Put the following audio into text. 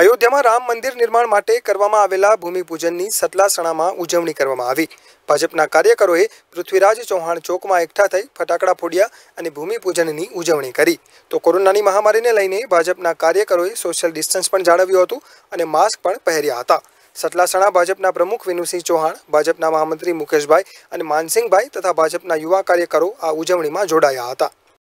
अयोध्या માં રામ મંદિર નિર્માણ માટે કરવામાં આવેલા ભૂમિ પૂજન ની સત્લા સણા માં ઉજવણી કરવામાં આવી ભાજપ ના કાર્યકરો એ પૃથ્વીરાજ ચૌહાણ ચોક માં એકઠા થઈ ફટાકડા ફોડ્યા અને ભૂમિ પૂજન ની ઉજવણી કરી તો કોરોના ની મહામારી ને લઈને ભાજપ ના કાર્યકરો એ સોશિયલ ડિસ્ટન્સ પણ જાળવ્યો હતો અને માસ્ક પણ પહેર્યા હતા સત્લા સણા ભાજપ ના પ્રમુખ વિનૂશી ચૌહાણ ભાજપ ના महामंत्री મુકેશભાઈ અને માનસિંહભાઈ તથા ભાજપ ના યુવા કાર્યકરો આ ઉજવણી માં જોડાયા હતા